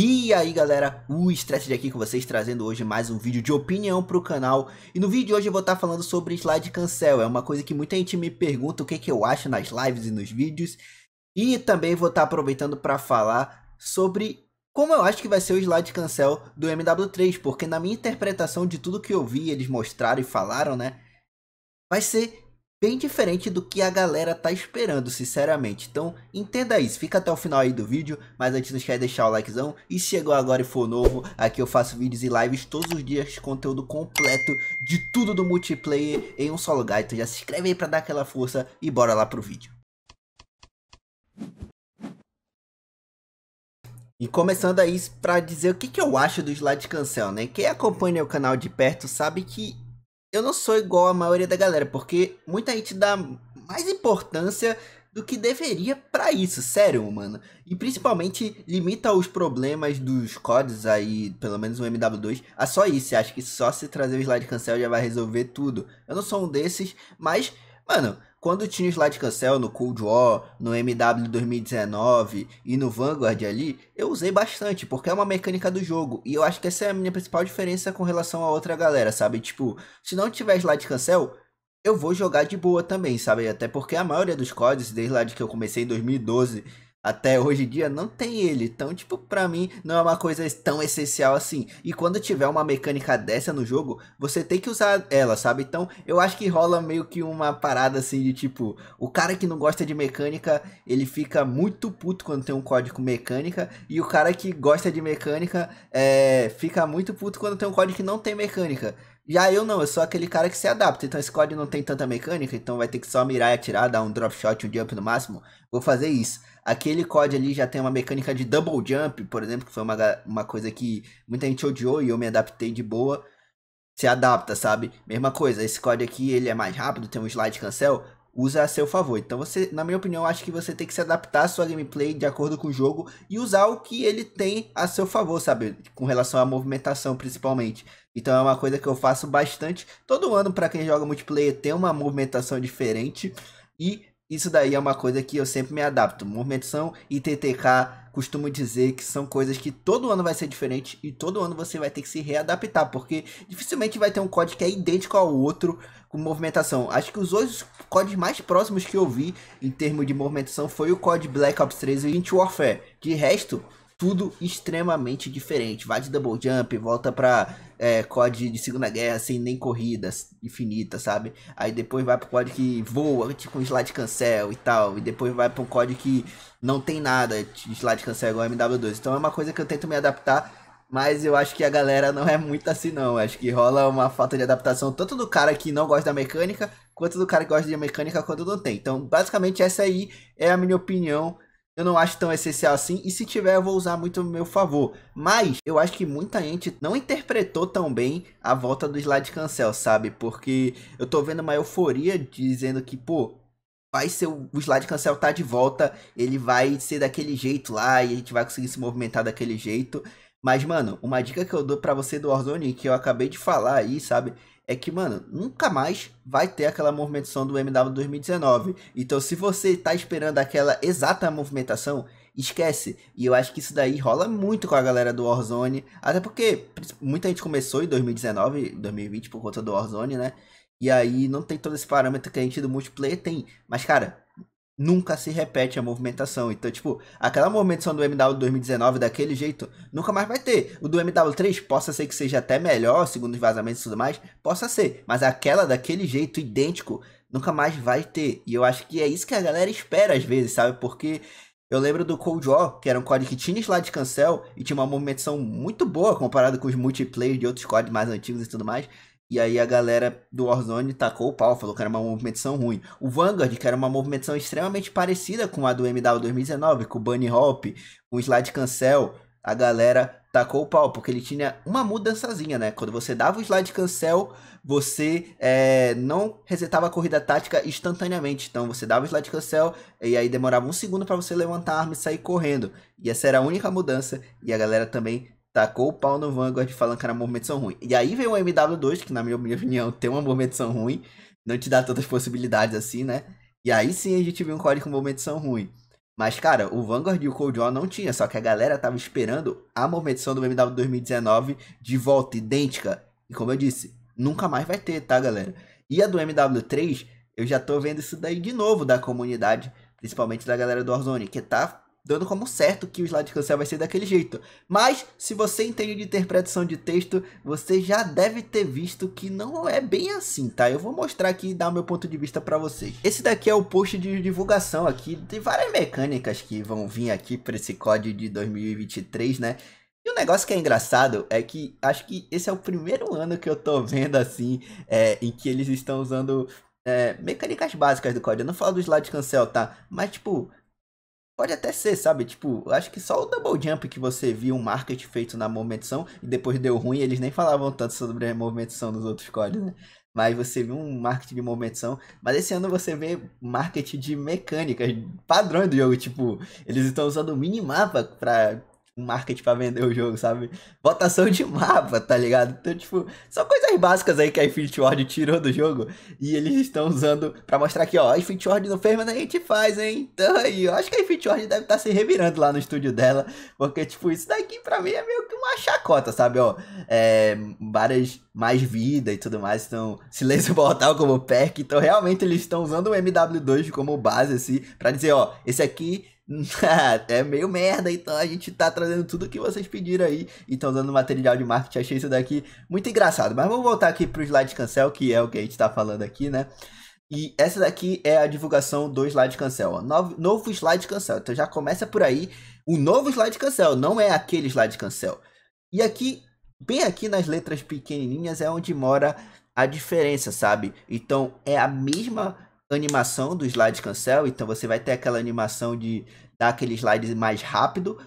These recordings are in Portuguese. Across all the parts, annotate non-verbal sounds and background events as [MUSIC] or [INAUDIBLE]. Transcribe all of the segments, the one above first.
E aí galera, o Estresse de aqui com vocês, trazendo hoje mais um vídeo de opinião para o canal. E no vídeo de hoje eu vou estar tá falando sobre slide cancel, é uma coisa que muita gente me pergunta o que, que eu acho nas lives e nos vídeos. E também vou estar tá aproveitando para falar sobre como eu acho que vai ser o slide cancel do MW3, porque na minha interpretação de tudo que eu vi, eles mostraram e falaram, né? Vai ser bem diferente do que a galera tá esperando, sinceramente. Então, entenda isso. Fica até o final aí do vídeo, mas antes não esquece de deixar o likezão. E se chegou agora e for novo, aqui eu faço vídeos e lives todos os dias, conteúdo completo de tudo do multiplayer em um só lugar. Então já se inscreve aí pra dar aquela força e bora lá pro vídeo. E começando aí para dizer o que, que eu acho do slide cancel, né? Quem acompanha o canal de perto sabe que eu não sou igual a maioria da galera, porque muita gente dá mais importância do que deveria para isso, sério, mano. E principalmente limita os problemas dos CODs aí, pelo menos o MW2, a só isso. Acho que só se trazer o slide cancel já vai resolver tudo. Eu não sou um desses, mas, mano, quando tinha o Slide Cancel no Cold War, no MW 2019 e no Vanguard ali, eu usei bastante, porque é uma mecânica do jogo. E eu acho que essa é a minha principal diferença com relação a outra galera, sabe? Tipo, se não tiver Slide Cancel, eu vou jogar de boa também, sabe? Até porque a maioria dos códigos, desde lá de que eu comecei em 2012 até hoje em dia não tem ele. Então, tipo, pra mim não é uma coisa tão essencial assim. E quando tiver uma mecânica dessa no jogo, você tem que usar ela, sabe? Então, eu acho que rola meio que uma parada assim de tipo, o cara que não gosta de mecânica, ele fica muito puto quando tem um código mecânica, e o cara que gosta de mecânica é, fica muito puto quando tem um código que não tem mecânica. Já eu não, eu sou aquele cara que se adapta. Então esse código não tem tanta mecânica, então vai ter que só mirar e atirar, dar um drop shot, um jump no máximo. Vou fazer isso. Aquele COD ali já tem uma mecânica de double jump, por exemplo, que foi uma, uma coisa que muita gente odiou e eu me adaptei de boa. Se adapta, sabe? Mesma coisa, esse COD aqui ele é mais rápido, tem um slide cancel, usa a seu favor. Então você, na minha opinião, acho que você tem que se adaptar à sua gameplay de acordo com o jogo e usar o que ele tem a seu favor, sabe? Com relação à movimentação, principalmente. Então é uma coisa que eu faço bastante. Todo ano, para quem joga multiplayer, tem uma movimentação diferente. E isso daí é uma coisa que eu sempre me adapto. Movimentação e TTK costumo dizer que são coisas que todo ano vai ser diferente e todo ano você vai ter que se readaptar, porque dificilmente vai ter um código que é idêntico ao outro com movimentação. Acho que os dois códigos mais próximos que eu vi em termos de movimentação foi o código Black Ops 3 e Infinity Warfare. De resto, tudo extremamente diferente. Vai de double jump, volta pra é, COD de Segunda Guerra sem nem corridas infinita, sabe? Aí depois vai pro COD que voa, tipo um slide cancel e tal. E depois vai pra um COD que não tem nada de slide cancel igual MW2. Então é uma coisa que eu tento me adaptar. Mas eu acho que a galera não é muito assim, não. acho que rola uma falta de adaptação, tanto do cara que não gosta da mecânica, quanto do cara que gosta de mecânica quando não tem. Então, basicamente, essa aí é a minha opinião eu não acho tão essencial assim. E se tiver, eu vou usar muito a meu favor. Mas eu acho que muita gente não interpretou tão bem a volta do slide cancel, sabe? Porque eu tô vendo uma euforia dizendo que, pô, vai ser o, slide cancel tá de volta, ele vai ser daquele jeito lá e a gente vai conseguir se movimentar daquele jeito. Mas, mano, uma dica que eu dou para você do Warzone, que eu acabei de falar aí, sabe? é que, mano, nunca mais vai ter aquela movimentação do MW 2019. Então, se você tá esperando aquela exata movimentação, esquece. E eu acho que isso daí rola muito com a galera do Warzone. Até porque muita gente começou em 2019, 2020 por conta do Warzone, né? E aí não tem todo esse parâmetro que a gente do multiplayer tem. Mas, cara, nunca se repete a movimentação. Então, tipo, aquela movimentação do MW 2019 daquele jeito, nunca mais vai ter. O do MW3 possa ser que seja até melhor, segundo os vazamentos e tudo mais, possa ser. Mas aquela daquele jeito idêntico, nunca mais vai ter. E eu acho que é isso que a galera espera às vezes, sabe? Porque eu lembro do Cold War, que era um código que tinha slide cancel e tinha uma movimentação muito boa comparado com os multiplayer de outros códigos mais antigos e tudo mais. E aí a galera do Warzone tacou o pau, falou que era uma movimentação ruim. O Vanguard, que era uma movimentação extremamente parecida com a do MW 2019, com o Bunny Hop, com o Slide Cancel, a galera tacou o pau, porque ele tinha uma mudançazinha, né? Quando você dava o Slide Cancel, você é, não resetava a corrida tática instantaneamente. Então você dava o Slide Cancel e aí demorava um segundo para você levantar a arma e sair correndo. E essa era a única mudança e a galera também Tacou o pau no Vanguard falando que era uma movimentação ruim. E aí veio o MW2, que na minha opinião [LAUGHS] tem uma movimentação ruim. Não te dá tantas possibilidades assim, né? E aí sim a gente viu um código com movimentação ruim. Mas, cara, o Vanguard e o Cold War não tinha, só que a galera tava esperando a movimentação do MW 2019 de volta, idêntica. E como eu disse, nunca mais vai ter, tá, galera? E a do MW3, eu já tô vendo isso daí de novo da comunidade, principalmente da galera do Warzone, que tá dando como certo que o slide cancel vai ser daquele jeito. Mas, se você entende de interpretação de texto, você já deve ter visto que não é bem assim, tá? Eu vou mostrar aqui e dar o meu ponto de vista para vocês. Esse daqui é o post de divulgação aqui, de várias mecânicas que vão vir aqui para esse código de 2023, né? E o negócio que é engraçado é que acho que esse é o primeiro ano que eu tô vendo assim, é, em que eles estão usando é, mecânicas básicas do código. Eu não falo do slide cancel, tá? Mas tipo, Pode até ser, sabe? Tipo, acho que só o double jump que você viu um market feito na movimentação e depois deu ruim, eles nem falavam tanto sobre a movimentação dos outros códigos, né? Mas você viu um market de movimentação. Mas esse ano você vê market de mecânicas, padrões do jogo. Tipo, eles estão usando o minimapa pra marketing pra vender o jogo, sabe? Votação de mapa, tá ligado? Então, tipo, são coisas básicas aí que a Infinity Ward tirou do jogo e eles estão usando pra mostrar que, ó, a Infinity Ward não fez, mas a gente faz, hein? Então aí, eu acho que a Infinity Ward deve estar tá se revirando lá no estúdio dela, porque, tipo, isso daqui pra mim é meio que uma chacota, sabe? Ó, é, várias mais vida e tudo mais, então, Silêncio Mortal como perk, então realmente eles estão usando o MW2 como base, assim, pra dizer, ó, esse aqui [LAUGHS] é meio merda, então a gente tá trazendo tudo que vocês pediram aí e estão usando material de marketing. Achei isso daqui muito engraçado. Mas vamos voltar aqui pro slide cancel, que é o que a gente tá falando aqui, né? E essa daqui é a divulgação do slide cancel. Ó. Novo, novo slide cancel. Então já começa por aí. O novo slide cancel, não é aquele slide cancel. E aqui, bem aqui nas letras pequenininhas, é onde mora a diferença, sabe? Então é a mesma animação do slide cancel, então você vai ter aquela animação de dar aquele slide mais rápido,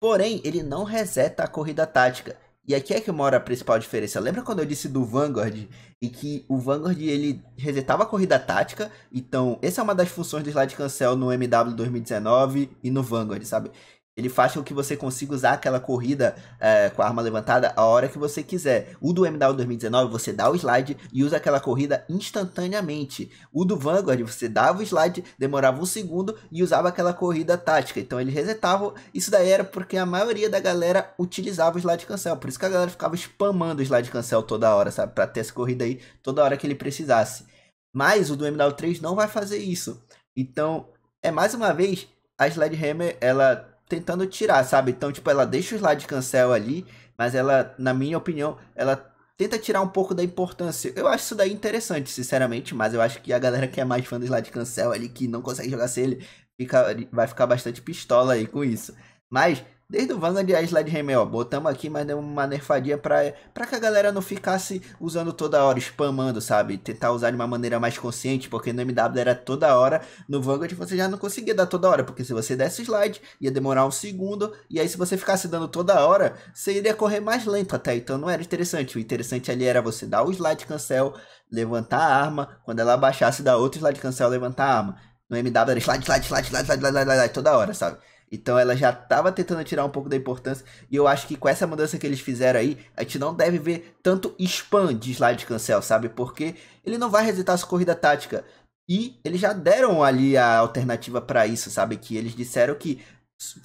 porém ele não reseta a corrida tática. E aqui é que mora a principal diferença. Lembra quando eu disse do Vanguard e que o Vanguard ele resetava a corrida tática? Então, essa é uma das funções do slide cancel no MW 2019 e no Vanguard, sabe? Ele faz com que você consiga usar aquela corrida é, com a arma levantada a hora que você quiser. O do MDAO 2019, você dá o slide e usa aquela corrida instantaneamente. O do Vanguard, você dava o slide, demorava um segundo e usava aquela corrida tática. Então ele resetava. Isso daí era porque a maioria da galera utilizava o slide cancel. Por isso que a galera ficava spamando o slide cancel toda hora, sabe? Pra ter essa corrida aí toda hora que ele precisasse. Mas o do MDAO 3 não vai fazer isso. Então, é mais uma vez, a Sledgehammer, ela tentando tirar, sabe? Então, tipo, ela deixa o slide cancel ali, mas ela, na minha opinião, ela tenta tirar um pouco da importância. Eu acho isso daí interessante, sinceramente, mas eu acho que a galera que é mais fã do slide cancel ali, que não consegue jogar sem ele, fica, vai ficar bastante pistola aí com isso. Mas Desde o Vanguard a Slide Remel, botamos aqui, mas deu uma nerfadinha pra, pra que a galera não ficasse usando toda hora, spamando, sabe? Tentar usar de uma maneira mais consciente, porque no MW era toda hora, no Vanguard você já não conseguia dar toda hora, porque se você desse slide, ia demorar um segundo, e aí se você ficasse dando toda hora, você iria correr mais lento até, então não era interessante. O interessante ali era você dar o slide cancel, levantar a arma, quando ela abaixasse, dar outro slide cancel, levantar a arma. No MW era slide, slide, slide, slide, slide, slide, slide, slide toda hora, sabe? Então ela já estava tentando tirar um pouco da importância. E eu acho que com essa mudança que eles fizeram aí, a gente não deve ver tanto spam de slide cancel, sabe? Porque ele não vai resetar sua corrida tática. E eles já deram ali a alternativa para isso, sabe? Que eles disseram que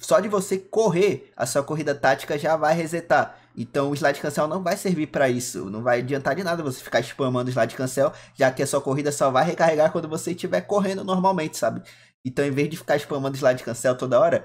só de você correr, a sua corrida tática já vai resetar. Então o slide cancel não vai servir para isso. Não vai adiantar de nada você ficar spamando o slide cancel, já que a sua corrida só vai recarregar quando você estiver correndo normalmente, sabe? Então, em vez de ficar spamando slide cancel toda hora,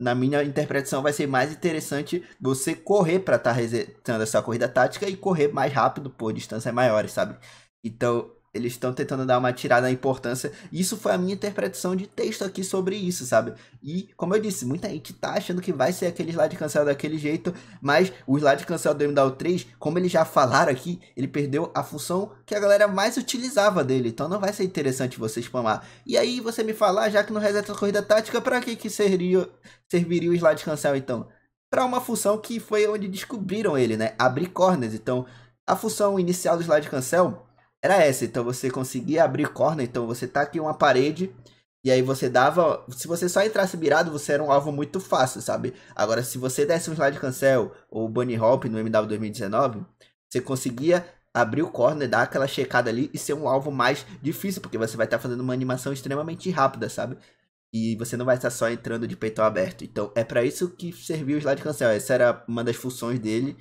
na minha interpretação vai ser mais interessante você correr para estar tá resetando a sua corrida tática e correr mais rápido por distâncias maiores, sabe? Então, eles estão tentando dar uma tirada na importância. Isso foi a minha interpretação de texto aqui sobre isso, sabe? E, como eu disse, muita gente tá achando que vai ser aquele slide cancel daquele jeito, mas o slide cancel do MDAO 3, como eles já falaram aqui, ele perdeu a função que a galera mais utilizava dele, então não vai ser interessante você spamar. E aí você me falar, já que não reseta corrida tática, para que que serviria, serviria o slide cancel então? Para uma função que foi onde descobriram ele, né? Abrir corners. Então, a função inicial do slide cancel era essa. Então você conseguia abrir corner, então você tá aqui uma parede e aí você dava, se você só entrasse virado, você era um alvo muito fácil, sabe? Agora se você desse um slide cancel ou bunny hop no MW 2019, você conseguia abrir o corner, dar aquela checada ali e ser um alvo mais difícil, porque você vai estar tá fazendo uma animação extremamente rápida, sabe? E você não vai estar tá só entrando de peito aberto. Então é para isso que serviu o slide cancel. Essa era uma das funções dele.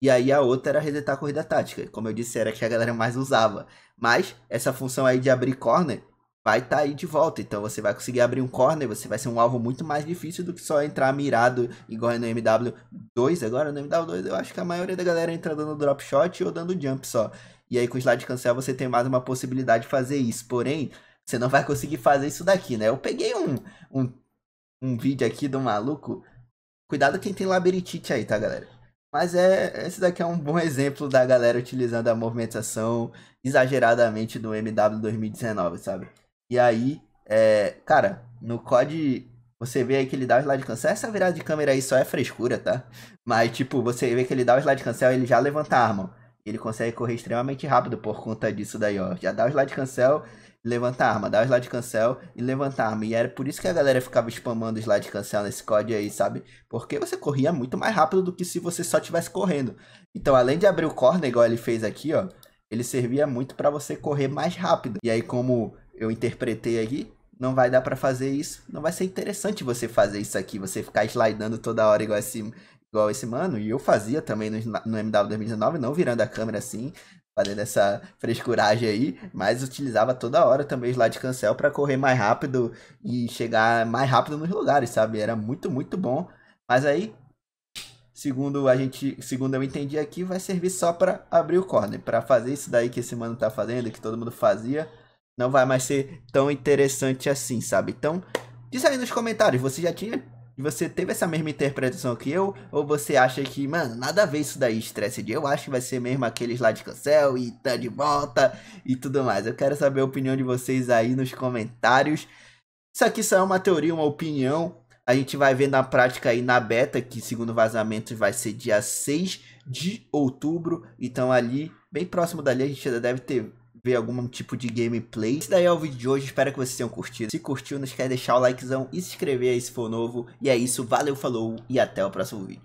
E aí a outra era resetar a corrida tática. Como eu disse, era que a galera mais usava. Mas essa função aí de abrir corner vai estar tá aí de volta. Então você vai conseguir abrir um corner, você vai ser um alvo muito mais difícil do que só entrar mirado igual no MW2. Agora no MW2 eu acho que a maioria da galera entra dando drop shot ou dando jump só. E aí com o slide cancel você tem mais uma possibilidade de fazer isso. Porém, você não vai conseguir fazer isso daqui, né? Eu peguei um, um, um vídeo aqui do maluco. Cuidado quem tem labirintite aí, tá, galera? Mas é, esse daqui é um bom exemplo da galera utilizando a movimentação exageradamente do MW 2019, sabe? E aí, é, cara, no COD você vê aí que ele dá o slide cancel. Essa virada de câmera aí só é frescura, tá? Mas, tipo, você vê que ele dá o slide cancel ele já levanta a arma. Ele consegue correr extremamente rápido por conta disso daí, ó. Já dá o slide cancel, levanta a arma, dá o slide cancel e levanta a arma. E era por isso que a galera ficava spamando o slide cancel nesse código aí, sabe? Porque você corria muito mais rápido do que se você só tivesse correndo. Então, além de abrir o corner, igual ele fez aqui, ó, ele servia muito para você correr mais rápido. E aí, como eu interpretei aqui, não vai dar para fazer isso, não vai ser interessante você fazer isso aqui, você ficar slidando toda hora igual esse, igual esse mano, e eu fazia também no, no MW 2019, não virando a câmera assim, fazendo essa frescuragem aí, mas utilizava toda hora também de cancel para correr mais rápido e chegar mais rápido nos lugares, sabe? Era muito, muito bom. Mas aí, segundo a gente, segundo eu entendi aqui, vai servir só para abrir o corner, para fazer isso daí que esse mano tá fazendo, que todo mundo fazia, não vai mais ser tão interessante assim, sabe? Então, diz aí nos comentários, você já tinha e você teve essa mesma interpretação que eu? Ou você acha que, mano, nada a ver isso daí, estresse de eu acho que vai ser mesmo aqueles lá de cancel e tá de volta e tudo mais? Eu quero saber a opinião de vocês aí nos comentários. Isso aqui só é uma teoria, uma opinião. A gente vai ver na prática aí na beta, que segundo vazamentos vai ser dia 6 de outubro. Então ali, bem próximo dali, a gente já deve ter ver algum tipo de gameplay. Esse daí é o vídeo de hoje, espero que vocês tenham curtido. Se curtiu, não esquece de deixar o likezão e se inscrever aí se for novo. E é isso, valeu, falou e até o próximo vídeo.